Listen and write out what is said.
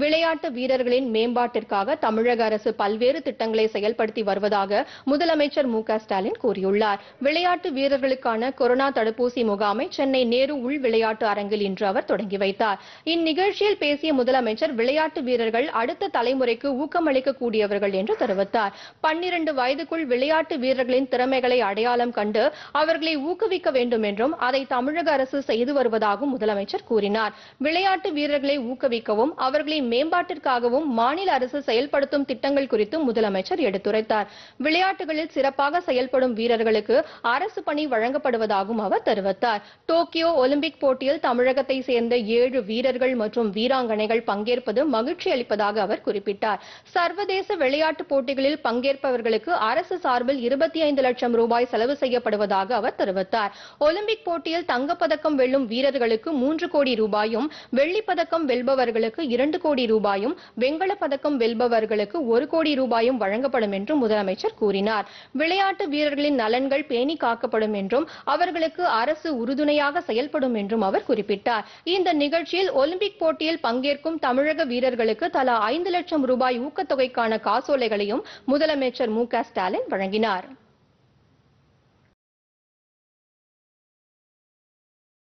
விளையாட்டு வீரர்களின் மேம்பாட்டிற்காக தமிழக அரசு பல்வேறு திட்டங்களை செயல்படுத்தி வருவதாக முதலமைச்சர் மு ஸ்டாலின் கூறியுள்ளார் விளையாட்டு வீரர்களுக்கான கொரோனா தடுப்பூசி முகாமை சென்னை நேரு உள் விளையாட்டு அரங்கில் இன்று அவர் தொடங்கி வைத்தார் இந்நிகழ்ச்சியில் பேசிய முதலமைச்சர் விளையாட்டு வீரர்கள் அடுத்த தலைமுறைக்கு ஊக்கமளிக்கக்கூடியவர்கள் என்று தெரிவித்தார் பன்னிரண்டு வயதுக்குள் விளையாட்டு வீரர்களின் திறமைகளை அடையாளம் கண்டு அவர்களை ஊக்குவிக்க வேண்டும் என்றும் அதை தமிழக அரசு செய்து வருவதாகவும் முதலமைச்சர் கூறினார் விளையாட்டு வீரர்களை ஊக்குவிக்கவும் அவர்களை மேம்பாட்டிற்காகவும் மாநில அரசு செயல்படுத்தும் திட்டங்கள் குறித்தும் முதலமைச்சர் எடுத்துரைத்தார் விளையாட்டுகளில் சிறப்பாக செயல்படும் வீரர்களுக்கு அரசு பணி வழங்கப்படுவதாகவும் அவர் தெரிவித்தார் டோக்கியோ ஒலிம்பிக் போட்டியில் தமிழகத்தை சேர்ந்த ஏழு வீரர்கள் மற்றும் வீராங்கனைகள் பங்கேற்பது மகிழ்ச்சி அளிப்பதாக அவர் குறிப்பிட்டார் சர்வதேச விளையாட்டுப் போட்டிகளில் பங்கேற்பவர்களுக்கு அரசு சார்பில் இருபத்தி ஐந்து லட்சம் ரூபாய் செலவு செய்யப்படுவதாக அவர் தெரிவித்தார் ஒலிம்பிக் போட்டியில் தங்கப்பதக்கம் வெல்லும் வீரர்களுக்கு மூன்று கோடி ரூபாயும் வெள்ளிப்பதக்கம் வெல்பவர்களுக்கு இரண்டு கோடி கோடி ரூபாயும் வெண்கலப் பதக்கம் வெல்பவர்களுக்கு ஒரு கோடி ரூபாயும் வழங்கப்படும் என்றும் முதலமைச்சர் கூறினார் விளையாட்டு வீரர்களின் நலன்கள் பேணி காக்கப்படும் என்றும் அவர்களுக்கு அரசு உறுதுணையாக செயல்படும் என்றும் அவர் குறிப்பிட்டார் இந்த நிகழ்ச்சியில் ஒலிம்பிக் போட்டியில் பங்கேற்கும் தமிழக வீரர்களுக்கு தலா ஐந்து லட்சம் ரூபாய் ஊக்கத்தொகைக்கான காசோலைகளையும் முதலமைச்சர் மு க ஸ்டாலின் வழங்கினார்